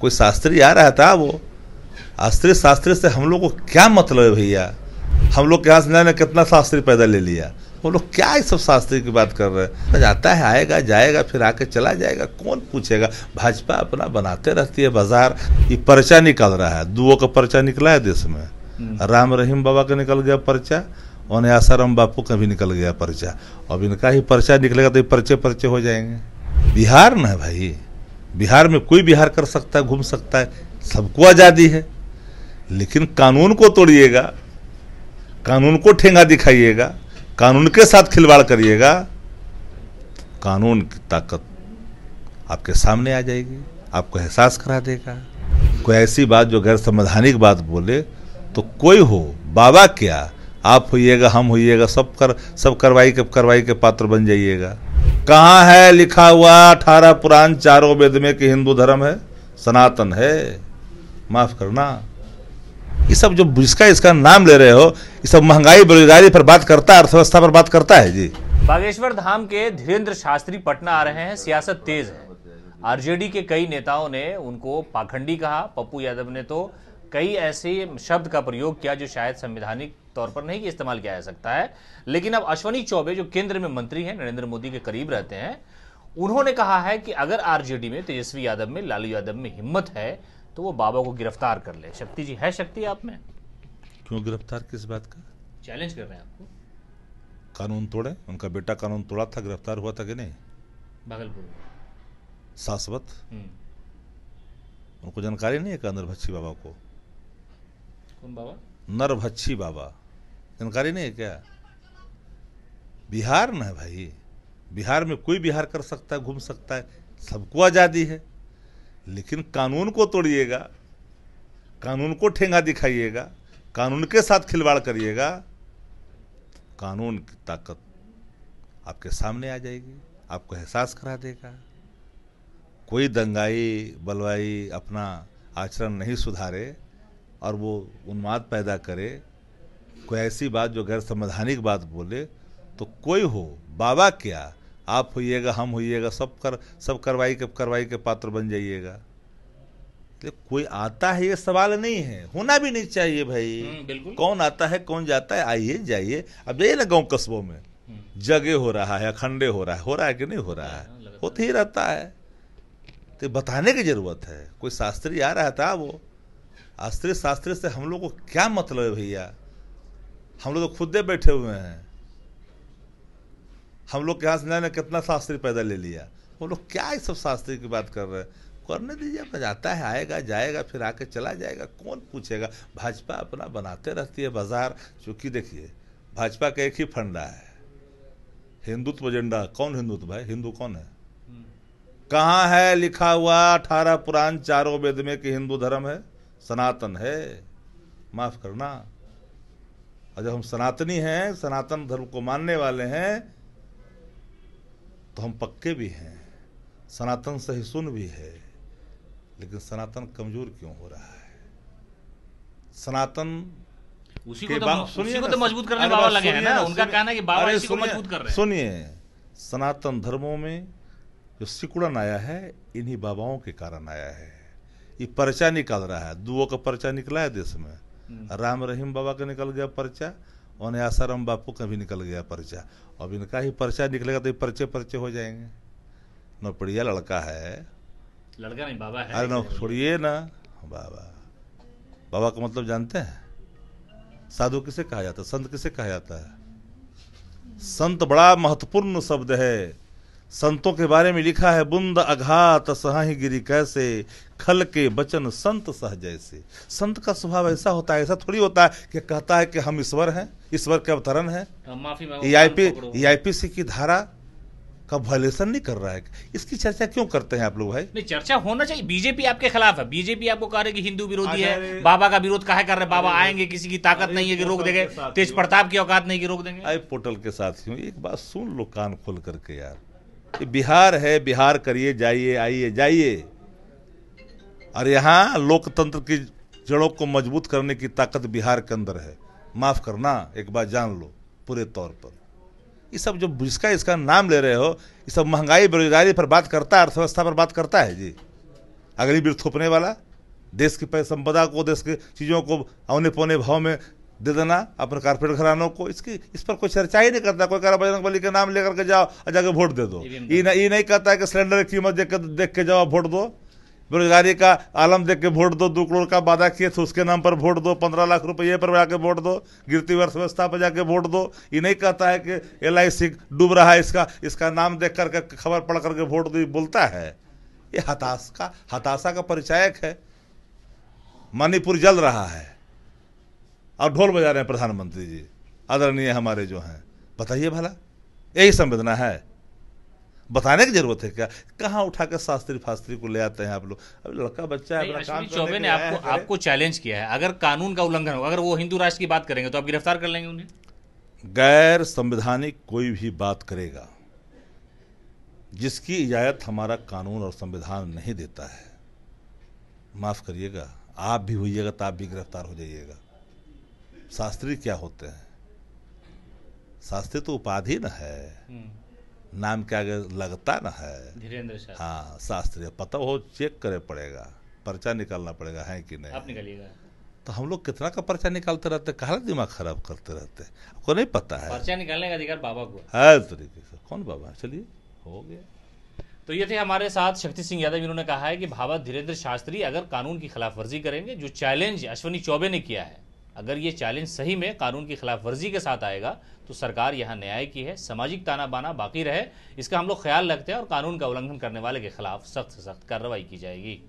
कोई शास्त्री आ रहा था वो शास्त्री शास्त्री से हम लोग को क्या मतलब है भैया हम लोग के यहाँ से ना कितना शास्त्री पैदा ले लिया वो लोग क्या ये सब शास्त्री की बात कर रहे हैं तो जाता है आएगा जाएगा फिर आके चला जाएगा कौन पूछेगा भाजपा अपना बनाते रहती है बाजार ये पर्चा निकल रहा है दुओ का पर्चा निकला है देश में हम्म। राम रहीम बाबा का निकल गया पर्चा और आसाराम बापू का भी निकल गया पर्चा अब इनका ही पर्चा निकलेगा तो ये पर्चे पर्चे हो जाएंगे बिहार ना भाई बिहार में कोई बिहार कर सकता है घूम सकता है सबको आज़ादी है लेकिन कानून को तोड़िएगा कानून को ठेंगा दिखाइएगा कानून के साथ खिलवाड़ करिएगा कानून की ताकत आपके सामने आ जाएगी आपको एहसास करा देगा कोई ऐसी बात जो गैर संवैधानिक बात बोले तो कोई हो बाबा क्या आप होइएगा हम होइएगा सब कर सब कार्रवाई के कार्रवाई के पात्र बन जाइएगा कहाँ है लिखा हुआ अठारह पुराण चारों वेद में कि हिंदू धर्म है सनातन है माफ करना ये सब जो जिसका इसका नाम ले रहे हो ये सब महंगाई बेरोजगारी पर बात करता है अर्थव्यवस्था पर बात करता है जी बागेश्वर धाम के धीरेन्द्र शास्त्री पटना आ रहे हैं सियासत तेज है आरजेडी के कई नेताओं ने उनको पाखंडी कहा पप्पू यादव ने तो कई ऐसे शब्द का प्रयोग किया जो शायद संवैधानिक तौर पर नहीं कि इस्तेमाल किया जा सकता है लेकिन अब अश्वनी चौबे जो केंद्र में मंत्री हैं नरेंद्र मोदी के करीब रहते हैं उन्होंने कहा है कि अगर आरजेडी में तेजस्वी यादव में लालू यादव में हिम्मत है तो वो बाबा को गिरफ्तार कर ले शक्ति जी है शक्ति आप में क्यों गिरफ्तार किस बात का चैलेंज कर रहे हैं आपको कानून तोड़े उनका बेटा कानून तोड़ा था गिरफ्तार हुआ था कि नहीं भागलपुर में शाश्वत हम्म। उनको जानकारी नहीं है क्या नरभच्छी बाबा को कौन बाबा नरभच्छी बाबा जानकारी नहीं है क्या बिहार ना है भाई बिहार में कोई बिहार कर सकता है घूम सकता है सबको आज़ादी है लेकिन कानून को तोड़िएगा कानून को ठेंगा दिखाइएगा कानून के साथ खिलवाड़ करिएगा कानून की ताकत आपके सामने आ जाएगी आपको एहसास करा देगा कोई दंगाई बलवाई अपना आचरण नहीं सुधारे और वो उन्माद पैदा करे कोई ऐसी बात जो गैर संवैधानिक बात बोले तो कोई हो बाबा क्या आप होइएगा हम होइएगा सब कर सब कार्रवाई के कार्रवाई के पात्र बन जाइएगा तो कोई आता है ये सवाल नहीं है होना भी नहीं चाहिए भाई हम्म, कौन आता है कौन जाता है आइए जाइए अब जाइए ना गांव कस्बों में हम्म। जगह हो रहा है अखंडे हो रहा है हो रहा है कि नहीं हो रहा है हाँ, होते ही रहता है तो बताने की जरूरत है कोई शास्त्री आ रहा था वो शास्त्री शास्त्री से हम लोग को क्या मतलब है भैया हम लोग तो खुदे बैठे हुए हैं हम लोग कहा से ने कितना शास्त्री पैदा ले लिया वो लोग क्या इस सब शास्त्री की बात कर रहे हैं करने दीजिए अपना जाता है आएगा जाएगा फिर आके चला जाएगा कौन पूछेगा भाजपा अपना बनाते रहती है बाजार चूंकि देखिए भाजपा का एक ही फंडा है हिंदुत्व एजेंडा कौन हिंदुत्व भाई हिंदू कौन है कहाँ है लिखा हुआ अठारह पुराण चारों वेद में कि हिंदू धर्म है सनातन है माफ करना और जब हम सनातनी हैं सनातन धर्म को मानने वाले हैं तो हम पक्के भी हैं सनातन सही सुन भी है लेकिन सनातन कमजोर क्यों हो रहा है सनातन उसी को तो सुनिए तो मजबूत करने बाबा लगे हैं ना उनका कहना है कि बाबा इसी को मजबूत कर रहे हैं सुनिए सनातन धर्मों में जो सिकुड़न आया है इन्हीं बाबाओं के कारण आया है ये पर्चा निकाल रहा है दुओं का पर्चा निकला है देश में राम रहीम बाबा का निकल गया पर्चा और आसाराम बापू का भी निकल गया पर्चा अब इनका ही पर्चा निकलेगा तो ये पर्चे पर्चे हो जाएंगे नौपड़िया लड़का है लड़का नहीं बाबा है अरे नौ छोड़िए ना बाबा बाबा का मतलब जानते हैं साधु किसे कहा जाता है संत किसे कहा जाता है संत बड़ा महत्वपूर्ण शब्द है संतों के बारे में लिखा है बुंद अघात सहा गिरी कैसे खल के बचन संत सह जैसे संत का स्वभाव ऐसा होता है ऐसा थोड़ी होता है कि कहता है कि हम ईश्वर हैं ईश्वर के अवतरण है ई सी की धारा का वायलेशन नहीं कर रहा है इसकी चर्चा क्यों करते हैं आप लोग भाई नहीं चर्चा होना चाहिए बीजेपी आपके खिलाफ है बीजेपी आपको कह रहे कि हिंदू विरोधी है बाबा का विरोध कहा कर रहे बाबा आएंगे किसी की ताकत नहीं है कि रोक देंगे तेज प्रताप की औकात नहीं कि रोक देंगे आई पोर्टल के साथ एक बात सुन लो कान खोल करके यार कि बिहार है बिहार करिए जाइए आइए जाइए और यहाँ लोकतंत्र की जड़ों को मजबूत करने की ताकत बिहार के अंदर है माफ़ करना एक बार जान लो पूरे तौर पर ये सब जो जिसका इसका नाम ले रहे हो ये सब महंगाई बेरोजगारी पर बात करता है अर्थव्यवस्था पर बात करता है जी अगली बीर थोपने वाला देश की संपदा को देश की चीज़ों को औने पौने भाव में दे देना अपने कारपोरेट घरानों को इसकी इस पर कोई चर्चा ही नहीं करता कोई कह रहा बजरंग बली के नाम लेकर के जाओ और जाके वोट दे दो ये नहीं, नहीं कहता है कि सिलेंडर की कीमत देख के देख के जाओ वोट दो बेरोजगारी का आलम देख के वोट दो दो करोड़ का वादा किए थे तो उसके नाम पर वोट दो पंद्रह लाख रुपये पर जाके वोट दो गिरती अर्थव्यवस्था पर जाके वोट दो ये नहीं कहता है कि एल डूब रहा है इसका इसका नाम देख करके खबर पढ़ करके वोट दो बोलता है ये हताश का हताशा का परिचायक है मणिपुर जल रहा है और ढोल बजा रहे हैं प्रधानमंत्री जी आदरणीय हमारे जो हैं बताइए भला यही संवेदना है बताने की जरूरत है क्या कहाँ उठा कर शास्त्री फास्त्री को ले आते हैं आप लोग अब लड़का बच्चा है काम चौबे ने आपको आपको चैलेंज किया है अगर कानून का उल्लंघन होगा अगर वो हिंदू राष्ट्र की बात करेंगे तो आप गिरफ्तार कर लेंगे उन्हें गैर संवैधानिक कोई भी बात करेगा जिसकी इजाज़त हमारा कानून और संविधान नहीं देता है माफ़ करिएगा आप भी होइएगा तो आप भी गिरफ्तार हो जाइएगा शास्त्री क्या होते हैं शास्त्री तो उपाधि न है हम्म। नाम क्या लगता ना है धीरेन्द्र हाँ शास्त्री पता हो चेक करे पड़ेगा पर्चा निकालना पड़ेगा है कि नहीं आप निकालिएगा तो हम लोग कितना का पर्चा निकालते रहते कहा दिमाग खराब करते रहते आपको नहीं पता है पर्चा निकालने का अधिकार बाबा को है तरीके से कौन बाबा चलिए हो गया तो ये थे हमारे साथ शक्ति सिंह यादव इन्होंने कहा है कि भावा धीरेन्द्र शास्त्री अगर कानून की खिलाफ वर्जी करेंगे जो चैलेंज अश्वनी चौबे ने किया है अगर ये चैलेंज सही में कानून की खिलाफ वर्जी के साथ आएगा तो सरकार यहाँ न्याय की है सामाजिक ताना बाना बाकी रहे इसका हम लोग ख्याल रखते हैं और कानून का उल्लंघन करने वाले के खिलाफ सख्त से सख्त कार्रवाई की जाएगी